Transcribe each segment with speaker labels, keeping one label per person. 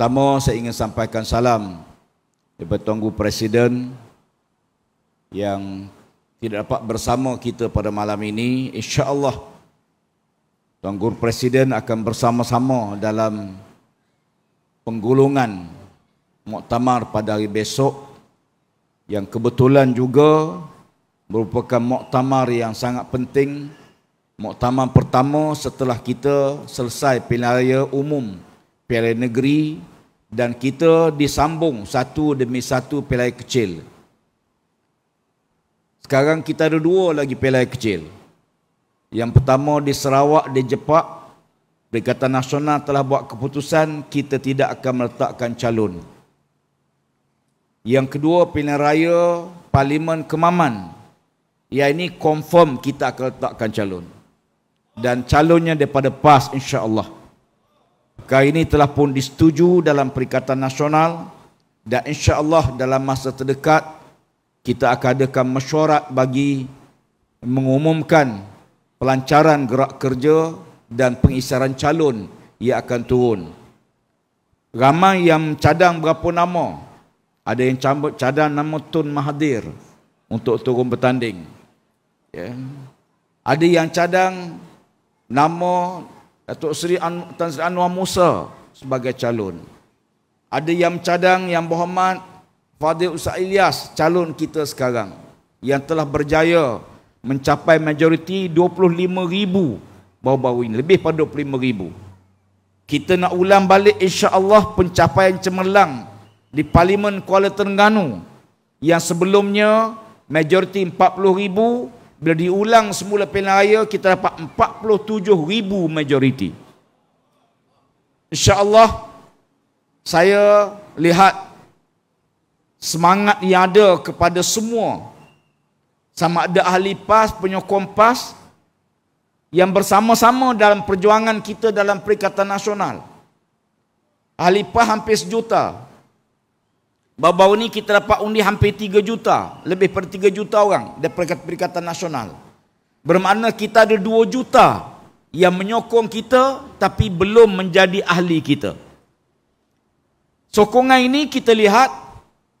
Speaker 1: Pertama saya ingin sampaikan salam daripada Tunggu Presiden yang tidak dapat bersama kita pada malam ini. InsyaAllah Tunggu Presiden akan bersama-sama dalam penggulungan muktamar pada hari besok yang kebetulan juga merupakan muktamar yang sangat penting muktamar pertama setelah kita selesai pilihan umum pilihan negeri dan kita disambung satu demi satu pilihan kecil. Sekarang kita ada dua lagi pilihan kecil. Yang pertama di Sarawak, di Jepak, Perikatan Nasional telah buat keputusan kita tidak akan meletakkan calon. Yang kedua pilihan raya Parlimen Kemaman. Ya ini confirm kita akan letakkan calon. Dan calonnya daripada PAS insya-Allah. Perkara ini telah pun disetuju dalam Perikatan Nasional dan insya Allah dalam masa terdekat kita akan adakan mesyuarat bagi mengumumkan pelancaran gerak kerja dan pengisaran calon yang akan turun. Ramai yang cadang berapa nama, ada yang cadang nama Tun Mahathir untuk turun bertanding. Ya. Ada yang cadang nama Datuk Seri An- Tan Sri Anwar Musa sebagai calon. Ada yang cadang yang berhormat Fadil Ustaz Ilyas calon kita sekarang yang telah berjaya mencapai majoriti 25 ribu baru-baru ini, lebih pada 25 ribu. Kita nak ulang balik insya Allah pencapaian cemerlang di Parlimen Kuala Terengganu yang sebelumnya majoriti 40 ribu bila diulang semula pilihan raya kita dapat 47 ribu majoriti insyaAllah saya lihat semangat yang ada kepada semua sama ada ahli PAS, penyokong PAS yang bersama-sama dalam perjuangan kita dalam perikatan nasional ahli PAS hampir sejuta Baru-baru ni kita dapat undi hampir 3 juta. Lebih per 3 juta orang daripada Perikatan Nasional. Bermakna kita ada 2 juta yang menyokong kita tapi belum menjadi ahli kita. Sokongan ini kita lihat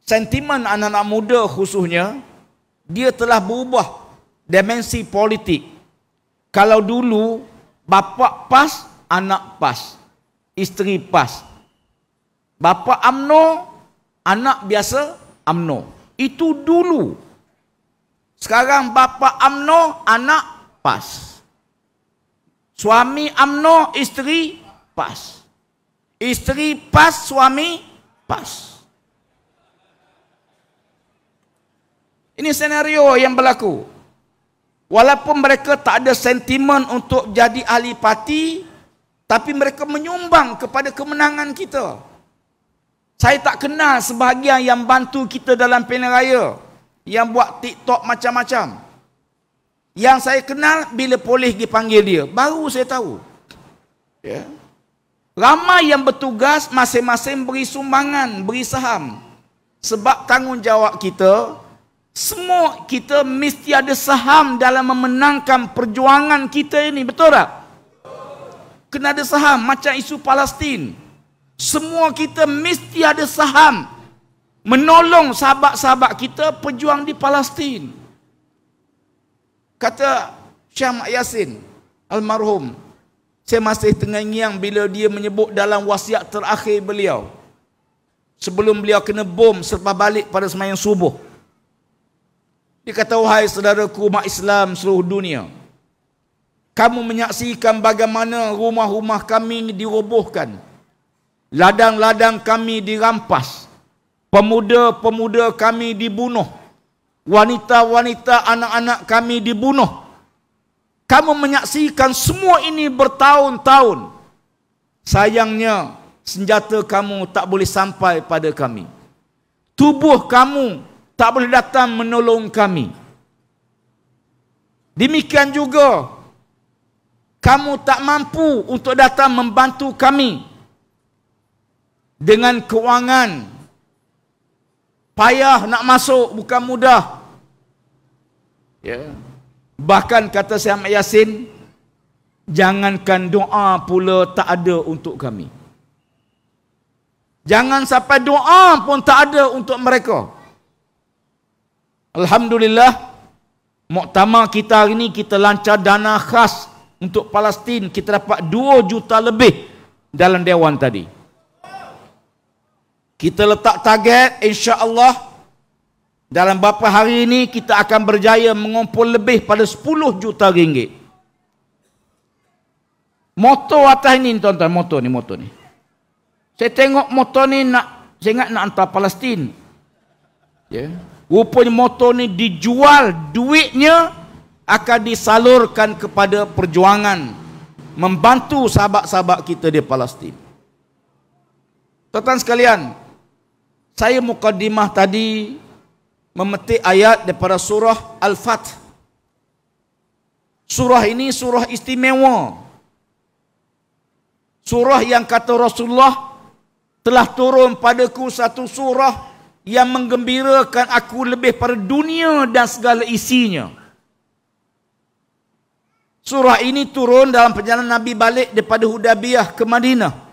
Speaker 1: sentimen anak-anak muda khususnya dia telah berubah dimensi politik. Kalau dulu bapa pas, anak pas. Isteri pas. bapa UMNO anak biasa amno itu dulu sekarang bapa amno anak pas suami amno isteri pas isteri pas suami pas ini senario yang berlaku walaupun mereka tak ada sentimen untuk jadi ahli parti tapi mereka menyumbang kepada kemenangan kita. Saya tak kenal sebahagian yang bantu kita dalam pilihan raya. Yang buat TikTok macam-macam. Yang saya kenal bila polis dipanggil dia. Baru saya tahu. Ya. Ramai yang bertugas masing-masing beri sumbangan, beri saham. Sebab tanggungjawab kita, semua kita mesti ada saham dalam memenangkan perjuangan kita ini. Betul tak? Kena ada saham macam isu Palestin. Semua kita mesti ada saham menolong sahabat-sahabat kita pejuang di Palestin. Kata Syam Yasin almarhum, saya masih tengah ngiang bila dia menyebut dalam wasiat terakhir beliau sebelum beliau kena bom selepas balik pada semayang subuh. Dia kata, wahai saudaraku umat Islam seluruh dunia, kamu menyaksikan bagaimana rumah-rumah kami dirobohkan ladang-ladang kami dirampas, pemuda-pemuda kami dibunuh, wanita-wanita anak-anak kami dibunuh. Kamu menyaksikan semua ini bertahun-tahun. Sayangnya senjata kamu tak boleh sampai pada kami. Tubuh kamu tak boleh datang menolong kami. Demikian juga kamu tak mampu untuk datang membantu kami dengan kewangan payah nak masuk bukan mudah ya bahkan kata saya Ahmad Yasin jangankan doa pula tak ada untuk kami jangan sampai doa pun tak ada untuk mereka Alhamdulillah muktamar kita hari ini kita lancar dana khas untuk Palestin kita dapat 2 juta lebih dalam dewan tadi. Kita letak target insya-Allah dalam beberapa hari ini kita akan berjaya mengumpul lebih pada 10 juta ringgit. Motor atas ini? tuan-tuan, motor ni, motor ni. Saya tengok motor ni nak saya ingat nak hantar Palestin. Ya. Yeah. Rupanya motor ni dijual duitnya akan disalurkan kepada perjuangan membantu sahabat-sahabat kita di Palestin. Tuan-tuan sekalian, saya mukadimah tadi memetik ayat daripada surah Al-Fat. Surah ini surah istimewa. Surah yang kata Rasulullah telah turun padaku satu surah yang menggembirakan aku lebih pada dunia dan segala isinya. Surah ini turun dalam perjalanan Nabi balik daripada Hudabiyah ke Madinah.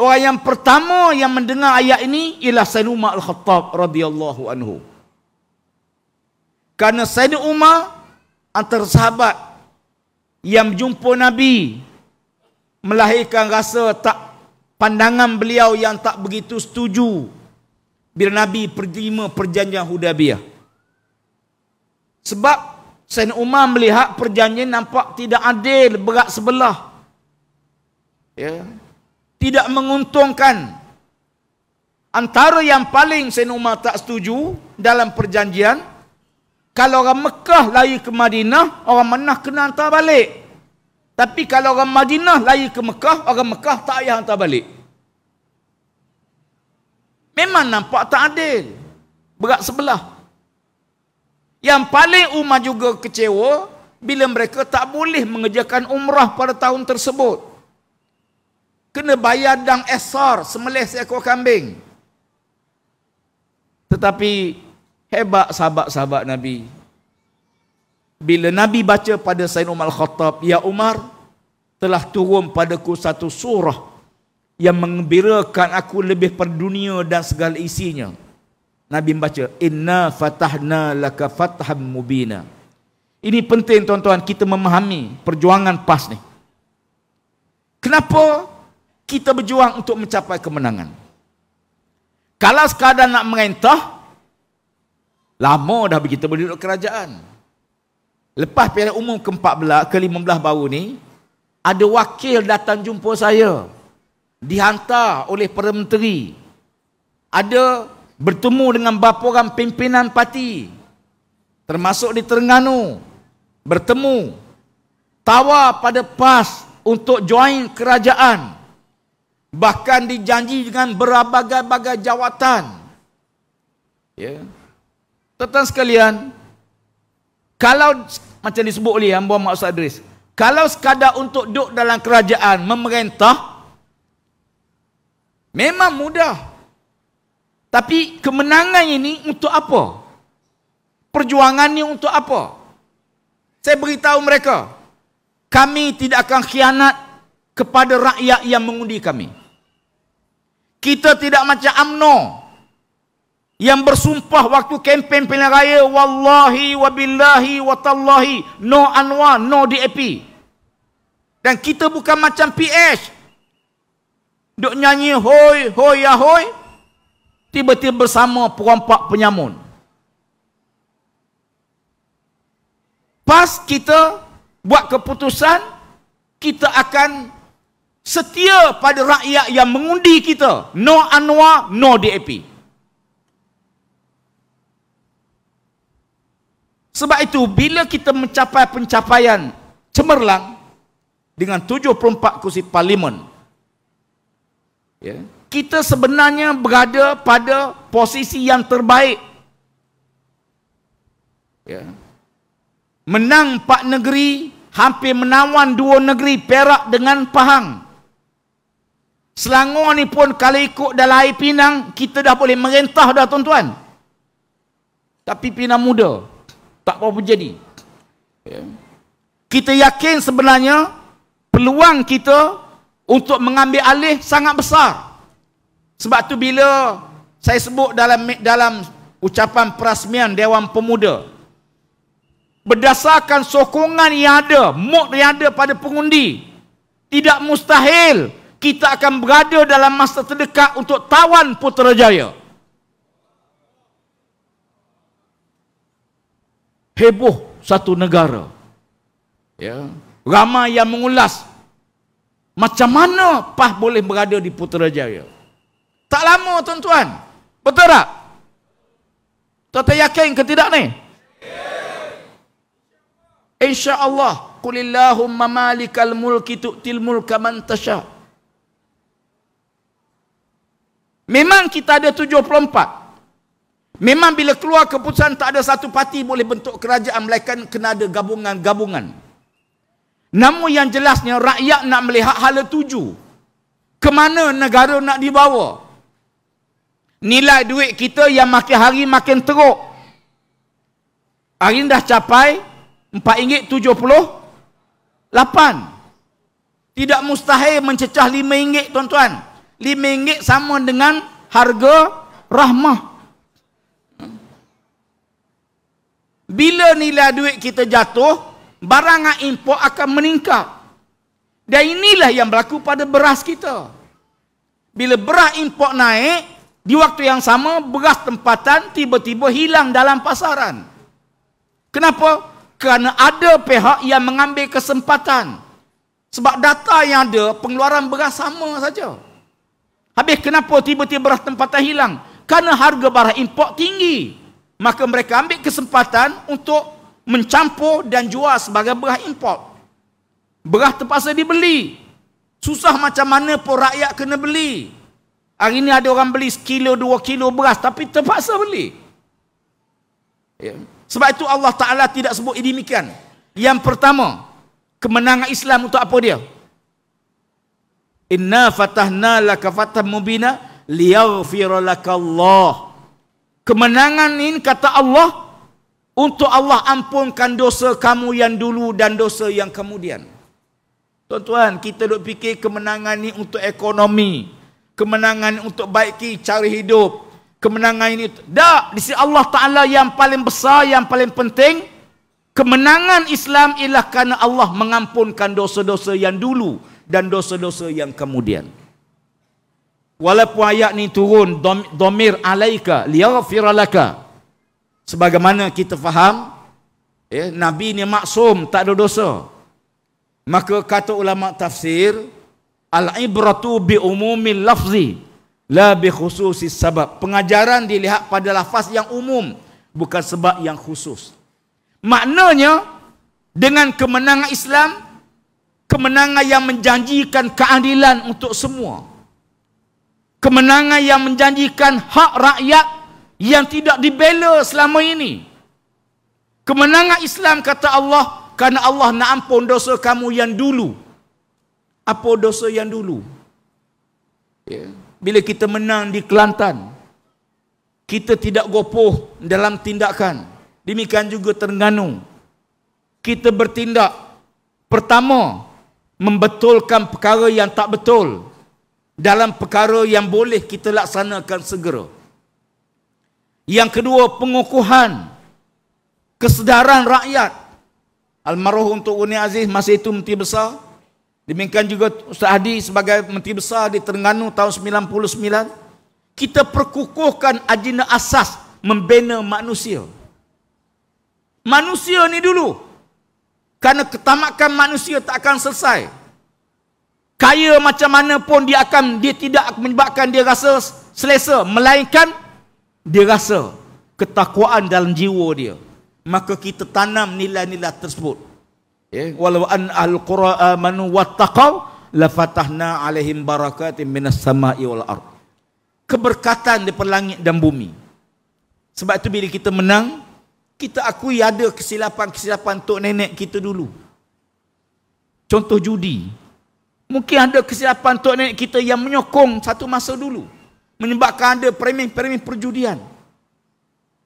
Speaker 1: Orang yang pertama yang mendengar ayat ini ialah Sayyidina Umar Al-Khattab radhiyallahu anhu. Karena Sayyidina Umar antara sahabat yang jumpa Nabi melahirkan rasa tak pandangan beliau yang tak begitu setuju bila Nabi terima perjanjian Hudabiyah. Sebab Sayyidina Umar melihat perjanjian nampak tidak adil berat sebelah. Ya. Yeah tidak menguntungkan antara yang paling Sayyidina Umar tak setuju dalam perjanjian kalau orang Mekah lari ke Madinah orang Madinah kena hantar balik tapi kalau orang Madinah lari ke Mekah orang Mekah tak payah hantar balik memang nampak tak adil berat sebelah yang paling umat juga kecewa bila mereka tak boleh mengerjakan umrah pada tahun tersebut kena bayar dang esar semelih seekor kambing tetapi hebat sahabat-sahabat Nabi bila Nabi baca pada Sayyid Umar Khattab Ya Umar telah turun padaku satu surah yang mengembirakan aku lebih perdunia dan segala isinya Nabi baca inna fatahna laka fatham mubina ini penting tuan-tuan kita memahami perjuangan PAS ni kenapa kita berjuang untuk mencapai kemenangan. Kalau sekadar nak merintah, lama dah begitu berduduk kerajaan. Lepas pilihan umum ke-14, ke-15 baru ni, ada wakil datang jumpa saya. Dihantar oleh Perdana Menteri. Ada bertemu dengan beberapa orang pimpinan parti. Termasuk di Terengganu. Bertemu. Tawar pada PAS untuk join kerajaan bahkan dijanji dengan berbagai-bagai jawatan. Ya. Tetang sekalian, kalau macam disebut oleh Hamba Maksud Adris, kalau sekadar untuk duduk dalam kerajaan, memerintah, memang mudah. Tapi kemenangan ini untuk apa? Perjuangan ini untuk apa? Saya beritahu mereka, kami tidak akan khianat kepada rakyat yang mengundi kami kita tidak macam amno yang bersumpah waktu kempen pilihan raya wallahi wabillahi watallahi no anwa, no dap dan kita bukan macam ph duk nyanyi hoi hoi ya hoi tiba-tiba bersama perompak penyamun pas kita buat keputusan kita akan setia pada rakyat yang mengundi kita no Anwar no DAP sebab itu bila kita mencapai pencapaian cemerlang dengan 74 kursi parlimen ya, kita sebenarnya berada pada posisi yang terbaik ya. menang empat negeri hampir menawan dua negeri Perak dengan Pahang Selangor ni pun kalau ikut dalam air pinang, kita dah boleh merentah dah tuan-tuan. Tapi pinang muda, tak apa pun jadi. Ya. Kita yakin sebenarnya, peluang kita untuk mengambil alih sangat besar. Sebab tu bila saya sebut dalam dalam ucapan perasmian Dewan Pemuda, berdasarkan sokongan yang ada, mood yang ada pada pengundi, tidak mustahil kita akan berada dalam masa terdekat untuk tawan Putrajaya. Heboh satu negara. Ya. Ramai yang mengulas macam mana PAH boleh berada di Putrajaya. Tak lama tuan-tuan. Betul tak? Tuan-tuan yakin ke tidak ni? Insya Allah. Kulillahumma malikal mulkitu tu'til mulka Memang kita ada 74. Memang bila keluar keputusan tak ada satu parti boleh bentuk kerajaan melainkan kena ada gabungan-gabungan. Namun yang jelasnya rakyat nak melihat hala tuju. Kemana negara nak dibawa? Nilai duit kita yang makin hari makin teruk. Hari ini dah capai RM4.78. Tidak mustahil mencecah RM5 tuan-tuan. 5 ringgit sama dengan harga rahmah. Bila nilai duit kita jatuh, barang yang import akan meningkat. Dan inilah yang berlaku pada beras kita. Bila beras import naik, di waktu yang sama beras tempatan tiba-tiba hilang dalam pasaran. Kenapa? Kerana ada pihak yang mengambil kesempatan. Sebab data yang ada, pengeluaran beras sama saja. Habis kenapa tiba-tiba beras tempatan hilang? Karena harga barang import tinggi. Maka mereka ambil kesempatan untuk mencampur dan jual sebagai beras import. Beras terpaksa dibeli. Susah macam mana pun rakyat kena beli. Hari ini ada orang beli sekilo dua kilo beras tapi terpaksa beli. Ya. Sebab itu Allah Ta'ala tidak sebut ini demikian. Yang pertama, kemenangan Islam untuk apa dia? Inna fatahna laka fatah mubina liyaghfir laka Allah. Kemenangan ini kata Allah untuk Allah ampunkan dosa kamu yang dulu dan dosa yang kemudian. Tuan-tuan, kita duk fikir kemenangan ini untuk ekonomi. Kemenangan ini untuk baiki cara hidup. Kemenangan ini. Tak, di sisi Allah Ta'ala yang paling besar, yang paling penting. Kemenangan Islam ialah kerana Allah mengampunkan dosa-dosa yang dulu dan dosa-dosa yang kemudian. Walaupun ayat ni turun domir alaika liyaghfir laka. Sebagaimana kita faham, eh, Nabi ni maksum, tak ada dosa. Maka kata ulama tafsir, al-ibratu bi umumil lafzi la bi khususis sebab. Pengajaran dilihat pada lafaz yang umum, bukan sebab yang khusus. Maknanya dengan kemenangan Islam, kemenangan yang menjanjikan keadilan untuk semua. Kemenangan yang menjanjikan hak rakyat yang tidak dibela selama ini. Kemenangan Islam kata Allah kerana Allah nak ampun dosa kamu yang dulu. Apa dosa yang dulu? Ya, bila kita menang di Kelantan, kita tidak gopoh dalam tindakan. Demikian juga Terengganu. Kita bertindak pertama membetulkan perkara yang tak betul dalam perkara yang boleh kita laksanakan segera. Yang kedua, pengukuhan kesedaran rakyat. Almarhum untuk Uni Aziz masa itu Menteri Besar. Demikian juga Ustaz Hadi sebagai Menteri Besar di Terengganu tahun 99. Kita perkukuhkan ajina asas membina manusia. Manusia ni dulu kerana ketamakan manusia tak akan selesai. Kaya macam mana pun dia akan dia tidak akan menyebabkan dia rasa selesa melainkan dia rasa ketakwaan dalam jiwa dia. Maka kita tanam nilai-nilai tersebut. Ya, walau an al-qura amanu wattaqau la fatahna alaihim barakatin minas sama'i wal ard. Keberkatan di langit dan bumi. Sebab itu bila kita menang, kita akui ada kesilapan-kesilapan tok nenek kita dulu. Contoh judi. Mungkin ada kesilapan tok nenek kita yang menyokong satu masa dulu. Menyebabkan ada premis-premis perjudian.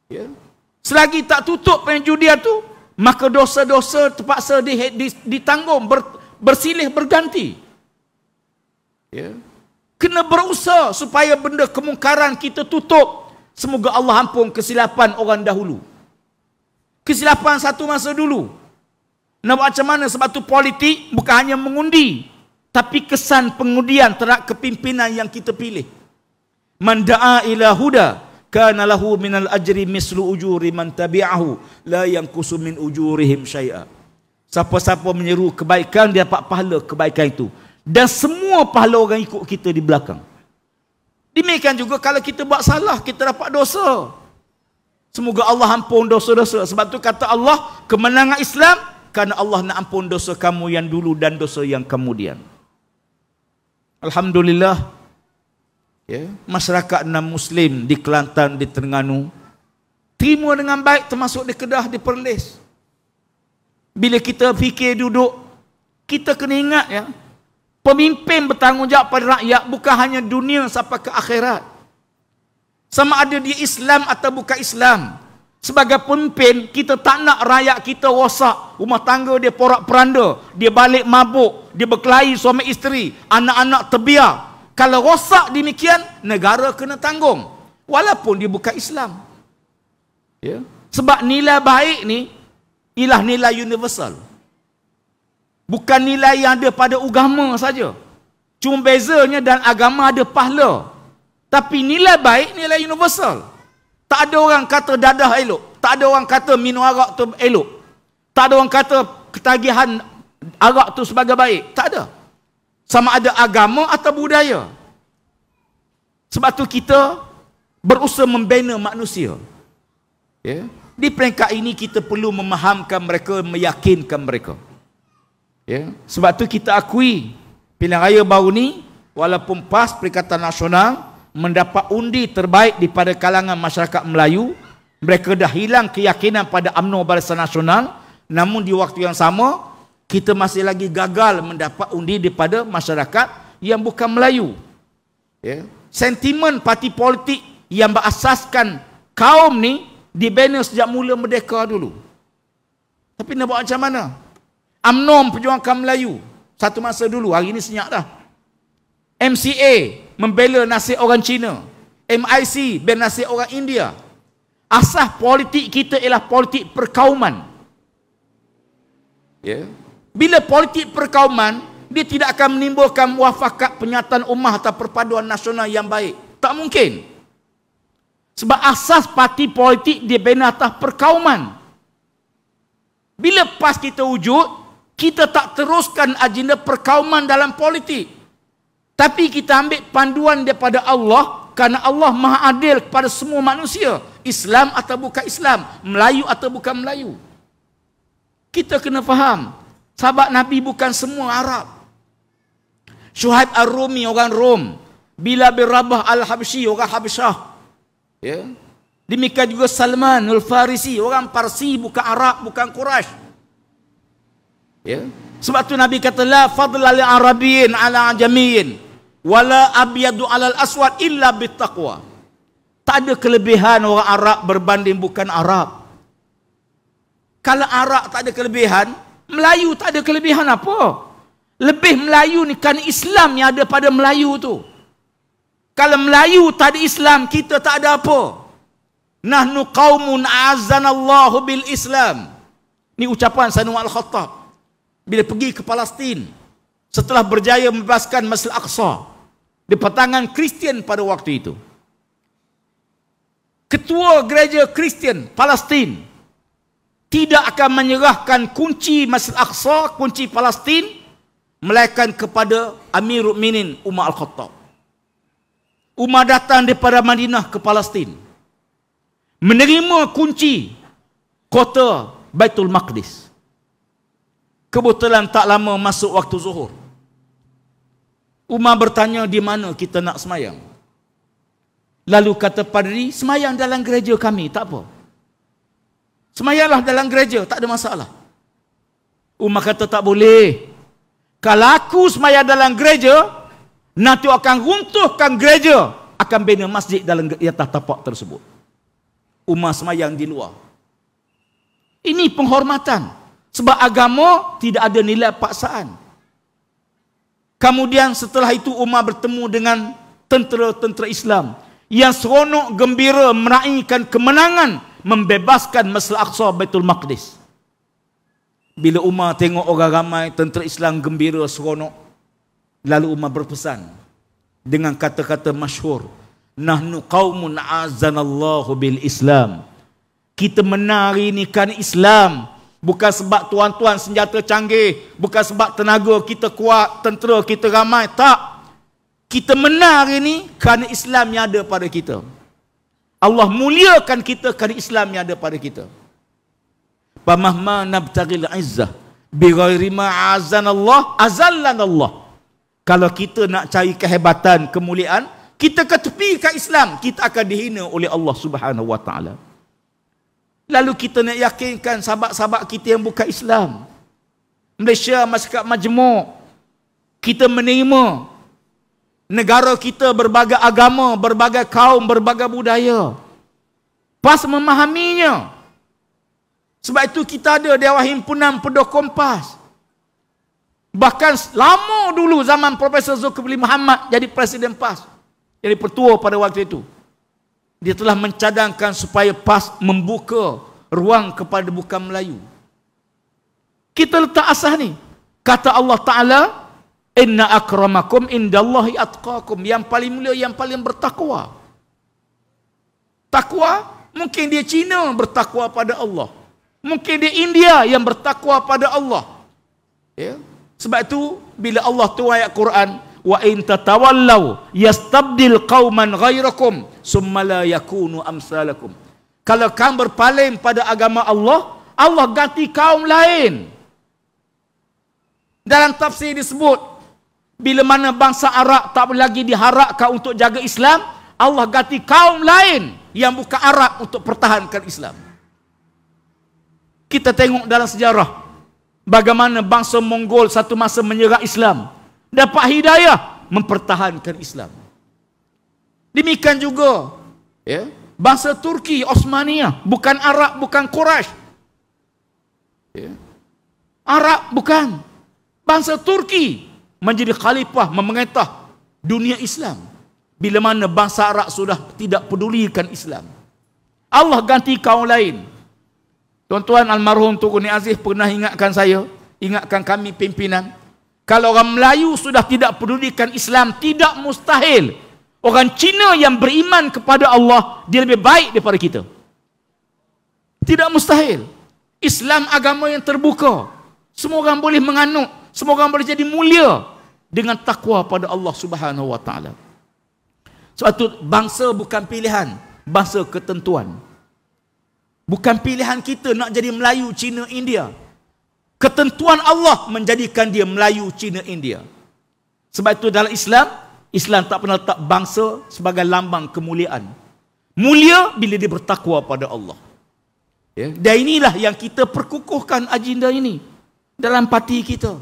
Speaker 1: Ya. Selagi tak tutup perjudian tu, maka dosa-dosa terpaksa ditanggung, bersilih berganti. Ya. Kena berusaha supaya benda kemungkaran kita tutup. Semoga Allah ampun kesilapan orang dahulu kesilapan satu masa dulu. Nak buat macam mana sebab tu politik bukan hanya mengundi. Tapi kesan pengundian terhadap kepimpinan yang kita pilih. Man da'a ila huda kana lahu minal ajri mislu ujuri man tabi'ahu la yang kusu min ujurihim syai'a. Siapa-siapa menyeru kebaikan dia dapat pahala kebaikan itu. Dan semua pahala orang ikut kita di belakang. Demikian juga kalau kita buat salah kita dapat dosa. Semoga Allah ampun dosa-dosa. Sebab tu kata Allah, kemenangan Islam, kerana Allah nak ampun dosa kamu yang dulu dan dosa yang kemudian. Alhamdulillah, ya, masyarakat enam Muslim di Kelantan, di Terengganu, terima dengan baik termasuk di Kedah, di Perlis. Bila kita fikir duduk, kita kena ingat ya, pemimpin bertanggungjawab pada rakyat bukan hanya dunia sampai ke akhirat sama ada dia Islam atau bukan Islam sebagai pemimpin kita tak nak rakyat kita rosak rumah tangga dia porak peranda dia balik mabuk dia berkelahi suami isteri anak-anak terbiar kalau rosak demikian negara kena tanggung walaupun dia bukan Islam ya sebab nilai baik ni ialah nilai universal bukan nilai yang ada pada agama saja cuma bezanya dan agama ada pahala tapi nilai baik nilai universal. Tak ada orang kata dadah elok. Tak ada orang kata minum arak tu elok. Tak ada orang kata ketagihan arak tu sebagai baik. Tak ada. Sama ada agama atau budaya. Sebab tu kita berusaha membina manusia. Ya. Di peringkat ini kita perlu memahamkan mereka, meyakinkan mereka. Ya. Sebab tu kita akui pilihan raya baru ni walaupun PAS Perikatan Nasional mendapat undi terbaik di pada kalangan masyarakat Melayu mereka dah hilang keyakinan pada UMNO Barisan Nasional namun di waktu yang sama kita masih lagi gagal mendapat undi di pada masyarakat yang bukan Melayu yeah. sentimen parti politik yang berasaskan kaum ni dibina sejak mula merdeka dulu tapi nak buat macam mana UMNO memperjuangkan Melayu satu masa dulu, hari ini senyap dah MCA membela nasib orang Cina. MIC membela nasib orang India. Asas politik kita ialah politik perkauman. Ya. Yeah. Bila politik perkauman, dia tidak akan menimbulkan wafakat penyataan ummah atau perpaduan nasional yang baik. Tak mungkin. Sebab asas parti politik dia bina atas perkauman. Bila PAS kita wujud, kita tak teruskan agenda perkauman dalam politik. Tapi kita ambil panduan daripada Allah kerana Allah maha adil kepada semua manusia. Islam atau bukan Islam. Melayu atau bukan Melayu. Kita kena faham. Sahabat Nabi bukan semua Arab. Shuhaib Ar-Rumi orang Rom. Bila bin Rabah Al-Habshi orang Habsyah. Ya. Yeah. Demikian juga Salman Al-Farisi. Orang Parsi bukan Arab bukan Quraysh. Ya. Yeah. Sebab tu Nabi kata la fadlal Arabin ala ajamiyyin wala abyadu alal aswad illa bittaqwa tak ada kelebihan orang Arab berbanding bukan Arab kalau Arab tak ada kelebihan Melayu tak ada kelebihan apa lebih Melayu ni kan Islam yang ada pada Melayu tu kalau Melayu tak ada Islam kita tak ada apa nahnu qaumun azanallahu bil Islam ni ucapan Sanwar al-Khattab bila pergi ke Palestin setelah berjaya membebaskan Masjid Al-Aqsa di petangan Kristian pada waktu itu. Ketua gereja Kristian Palestin tidak akan menyerahkan kunci Masjid Aqsa, kunci Palestin melainkan kepada Amirul Minin Umar Al-Khattab. Umar datang daripada Madinah ke Palestin. Menerima kunci kota Baitul Maqdis. Kebetulan tak lama masuk waktu zuhur. Umar bertanya di mana kita nak semayang. Lalu kata padri, semayang dalam gereja kami, tak apa. Semayanglah dalam gereja, tak ada masalah. Umar kata tak boleh. Kalau aku semayang dalam gereja, nanti akan runtuhkan gereja, akan bina masjid dalam di atas tapak tersebut. Umar semayang di luar. Ini penghormatan. Sebab agama tidak ada nilai paksaan. Kemudian setelah itu Umar bertemu dengan tentera-tentera Islam yang seronok gembira meraihkan kemenangan membebaskan Masjid Al-Aqsa Baitul Maqdis. Bila Umar tengok orang ramai tentera Islam gembira seronok lalu Umar berpesan dengan kata-kata masyhur nahnu qaumun azanallahu bil Islam. Kita menari ni kan Islam. Bukan sebab tuan-tuan senjata canggih, bukan sebab tenaga kita kuat, tentera kita ramai, tak. Kita menang hari ini kerana Islam yang ada pada kita. Allah muliakan kita kerana Islam yang ada pada kita. Pamahma nabtagil izzah bi ghairi ma azan Allah azallan Allah. Kalau kita nak cari kehebatan, kemuliaan, kita ketepikan Islam, kita akan dihina oleh Allah Subhanahu wa taala. Lalu kita nak yakinkan sahabat-sahabat kita yang bukan Islam. Malaysia masyarakat majmuk. Kita menerima negara kita berbagai agama, berbagai kaum, berbagai budaya. Pas memahaminya. Sebab itu kita ada Dewa Himpunan Pedoh Kompas. Bahkan lama dulu zaman Profesor Zulkifli Muhammad jadi Presiden PAS. Jadi pertua pada waktu itu dia telah mencadangkan supaya PAS membuka ruang kepada bukan Melayu. Kita letak asah ni. Kata Allah Ta'ala, Inna akramakum indallahi atqakum. Yang paling mulia, yang paling bertakwa. Takwa? Mungkin dia Cina bertakwa pada Allah. Mungkin dia India yang bertakwa pada Allah. Ya? Sebab itu, bila Allah tuai Quran, wa in tatawallaw yastabdil qauman ghairakum summa la yakunu amsalakum kalau kamu berpaling pada agama Allah Allah ganti kaum lain dalam tafsir disebut bila mana bangsa Arab tak lagi diharapkan untuk jaga Islam Allah ganti kaum lain yang bukan Arab untuk pertahankan Islam kita tengok dalam sejarah bagaimana bangsa Mongol satu masa menyerah Islam dapat hidayah mempertahankan Islam. Demikian juga ya, bangsa Turki, Osmania, bukan Arab, bukan Quraisy. Ya. Arab bukan. Bangsa Turki menjadi khalifah memerintah dunia Islam. Bila mana bangsa Arab sudah tidak pedulikan Islam. Allah ganti kaum lain. Tuan-tuan almarhum Tuan Aziz pernah ingatkan saya, ingatkan kami pimpinan, kalau orang Melayu sudah tidak pedulikan Islam, tidak mustahil orang Cina yang beriman kepada Allah dia lebih baik daripada kita. Tidak mustahil. Islam agama yang terbuka. Semua orang boleh menganut, semua orang boleh jadi mulia dengan takwa pada Allah Subhanahu wa taala. Sebab itu bangsa bukan pilihan, bangsa ketentuan. Bukan pilihan kita nak jadi Melayu, Cina, India ketentuan Allah menjadikan dia Melayu, Cina, India. Sebab itu dalam Islam, Islam tak pernah letak bangsa sebagai lambang kemuliaan. Mulia bila dia bertakwa pada Allah. Ya. Dan inilah yang kita perkukuhkan agenda ini dalam parti kita.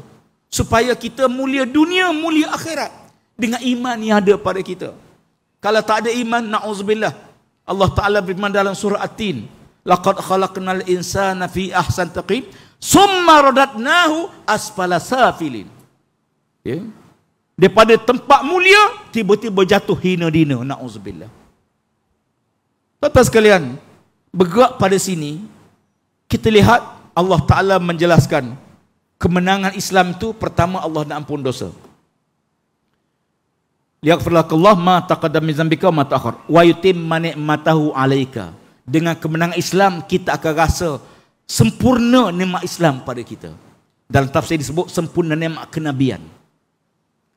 Speaker 1: Supaya kita mulia dunia, mulia akhirat dengan iman yang ada pada kita. Kalau tak ada iman, na'uzubillah. Allah Ta'ala beriman dalam surah At-Tin. Laqad khalaqnal insana fi ahsan taqib summa radadnahu asfala safilin ya daripada tempat mulia tiba-tiba jatuh hina dina naudzubillah Tuan-tuan sekalian bergerak pada sini kita lihat Allah Taala menjelaskan kemenangan Islam itu pertama Allah nak ampun dosa Liaghfirullah ma taqaddama min dzambika wa ma ta'akhkhar wa yutimma ni'matahu 'alaika dengan kemenangan Islam kita akan rasa sempurna nikmat Islam pada kita. Dalam tafsir disebut sempurna nikmat kenabian.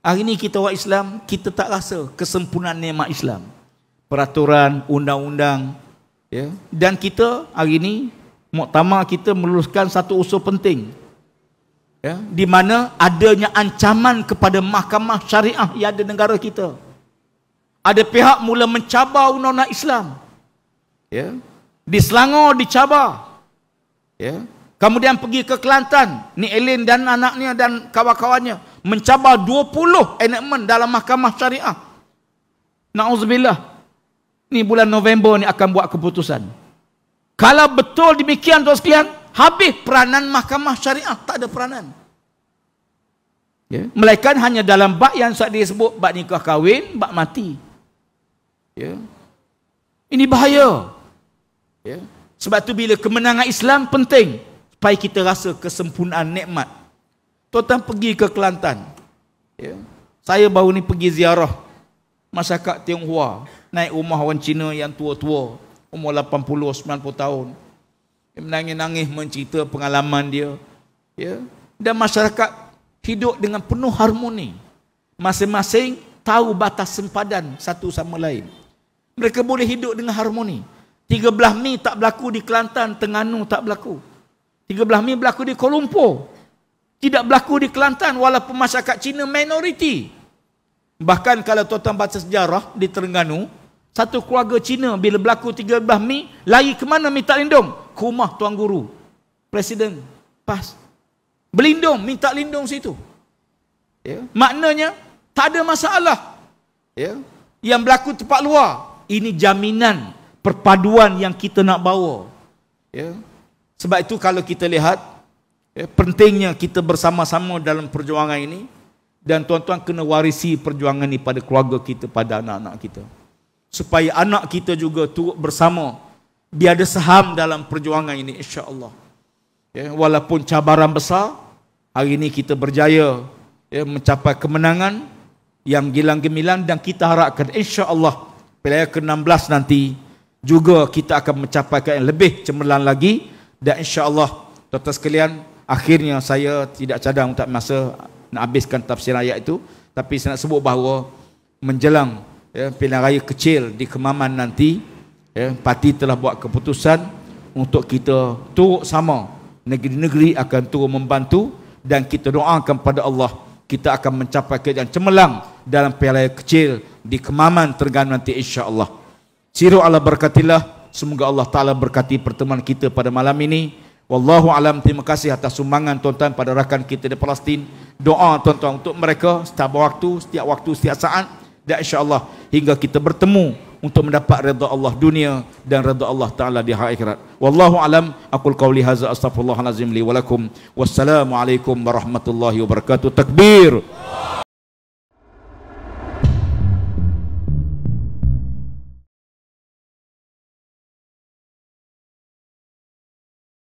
Speaker 1: Hari ini kita orang Islam, kita tak rasa kesempurnaan nikmat Islam. Peraturan, undang-undang. Ya. Dan kita hari ini, muktamar kita meluluskan satu usul penting. Ya. Di mana adanya ancaman kepada mahkamah syariah yang ada negara kita. Ada pihak mula mencabar undang-undang Islam. Ya. Di Selangor dicabar Ya. Kemudian pergi ke Kelantan. Ni Elin dan anaknya dan kawan-kawannya. Mencabar 20 enakmen dalam mahkamah syariah. Na'udzubillah. Ni bulan November ni akan buat keputusan. Kalau betul demikian tuan sekalian, habis peranan mahkamah syariah. Tak ada peranan. Ya. Melainkan hanya dalam bak yang saya disebut, bak nikah kahwin, bak mati. Ya. Ini bahaya. Ya. Sebab tu bila kemenangan Islam penting supaya kita rasa kesempurnaan nikmat. tuan pergi ke Kelantan. Ya. Saya baru ni pergi ziarah masyarakat Tionghoa naik rumah orang Cina yang tua-tua umur 80 90 tahun dia menangis-nangis mencerita pengalaman dia ya dan masyarakat hidup dengan penuh harmoni masing-masing tahu batas sempadan satu sama lain mereka boleh hidup dengan harmoni Tiga belah mi tak berlaku di Kelantan, Terengganu tak berlaku. Tiga belah mi berlaku di Kuala Lumpur. Tidak berlaku di Kelantan walaupun masyarakat Cina minoriti. Bahkan kalau tuan-tuan baca sejarah di Terengganu, satu keluarga Cina bila berlaku 13 Mei, lari ke mana minta lindung? Ke rumah Tuan Guru. Presiden PAS. Berlindung, minta lindung situ. Ya. Yeah. Maknanya, tak ada masalah. Ya. Yeah. Yang berlaku tempat luar. Ini jaminan perpaduan yang kita nak bawa. Ya. Sebab itu kalau kita lihat ya, pentingnya kita bersama-sama dalam perjuangan ini dan tuan-tuan kena warisi perjuangan ini pada keluarga kita, pada anak-anak kita. Supaya anak kita juga turut bersama biar ada saham dalam perjuangan ini insya-Allah. Ya, walaupun cabaran besar, hari ini kita berjaya ya, mencapai kemenangan yang gilang gemilang dan kita harapkan insya-Allah Pilihan ke-16 nanti juga kita akan mencapai yang lebih cemerlang lagi dan insya-Allah tuan-tuan sekalian akhirnya saya tidak cadang untuk masa nak habiskan tafsir ayat itu tapi saya nak sebut bahawa menjelang ya, pilihan raya kecil di Kemaman nanti ya, parti telah buat keputusan untuk kita turut sama negeri-negeri akan turut membantu dan kita doakan pada Allah kita akan mencapai keadaan cemerlang dalam pilihan raya kecil di Kemaman Terengganu nanti insya-Allah. Siru Allah berkatilah. Semoga Allah Ta'ala berkati pertemuan kita pada malam ini. Wallahu alam terima kasih atas sumbangan tuan-tuan pada rakan kita di Palestin. Doa tuan-tuan untuk mereka setiap waktu, setiap waktu, setiap saat. Dan insyaAllah hingga kita bertemu untuk mendapat redha Allah dunia dan redha Allah Ta'ala di akhirat. Wallahu alam aku qawli haza astagfirullahalazim li walakum. Wassalamualaikum warahmatullahi wabarakatuh. Takbir.